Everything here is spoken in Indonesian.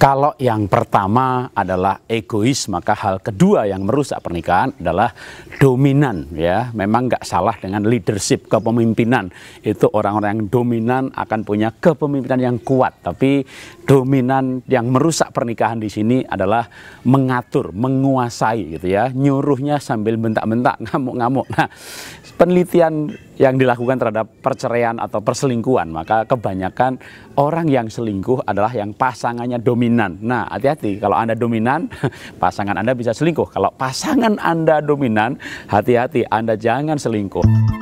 Kalau yang pertama adalah egois, maka hal kedua yang merusak pernikahan adalah dominan. Ya, memang nggak salah dengan leadership kepemimpinan. Itu orang-orang yang dominan akan punya kepemimpinan yang kuat. Tapi dominan yang merusak pernikahan di sini adalah mengatur, menguasai, gitu ya. Nyuruhnya sambil bentak-bentak, ngamuk-ngamuk. Nah, penelitian yang dilakukan terhadap perceraian atau perselingkuhan, maka kebanyakan orang yang selingkuh adalah yang pasangannya dominan. Nah, hati-hati kalau Anda dominan, pasangan Anda bisa selingkuh. Kalau pasangan Anda dominan, hati-hati Anda jangan selingkuh.